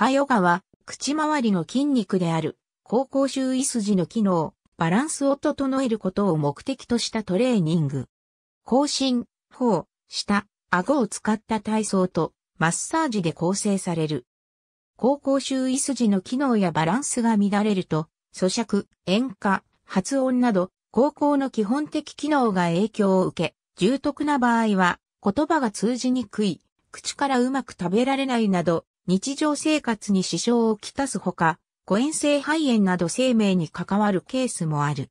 ハヨガは、口周りの筋肉である、高校周囲筋の機能、バランスを整えることを目的としたトレーニング。後進、頬、下、顎を使った体操と、マッサージで構成される。高校周囲筋の機能やバランスが乱れると、咀嚼、塩化、発音など、高校の基本的機能が影響を受け、重篤な場合は、言葉が通じにくい、口からうまく食べられないなど、日常生活に支障をきたすほか、誤嚥性肺炎など生命に関わるケースもある。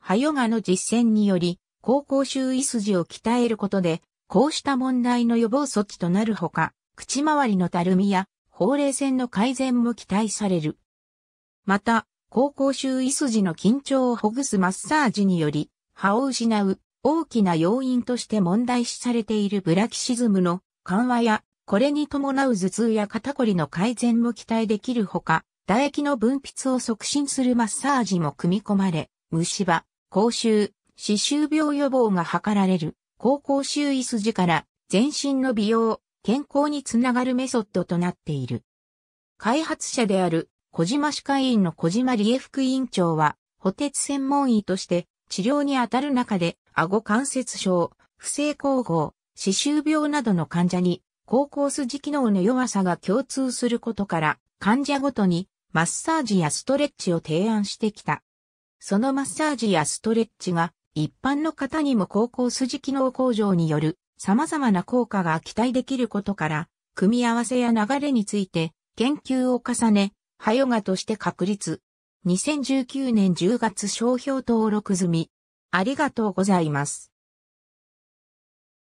ハヨガの実践により、高校周囲筋を鍛えることで、こうした問題の予防措置となるほか、口周りのたるみや、ほうれい線の改善も期待される。また、高校周囲筋の緊張をほぐすマッサージにより、歯を失う大きな要因として問題視されているブラキシズムの緩和やこれに伴う頭痛や肩こりの改善も期待できるほか、唾液の分泌を促進するマッサージも組み込まれ、虫歯、口臭、歯周病予防が図られる、高校周囲筋から全身の美容、健康につながるメソッドとなっている。開発者である小島歯科医院の小島理恵副委員長は、補鉄専門医として治療に当たる中で、顎関節症、不正抗合、歯周病などの患者に高校筋機能の弱さが共通することから、患者ごとにマッサージやストレッチを提案してきた。そのマッサージやストレッチが一般の方にも高校筋機能向上による様々な効果が期待できることから、組み合わせや流れについて研究を重ね、ハヨガとして確立。2019年10月商標登録済み。ありがとうございます。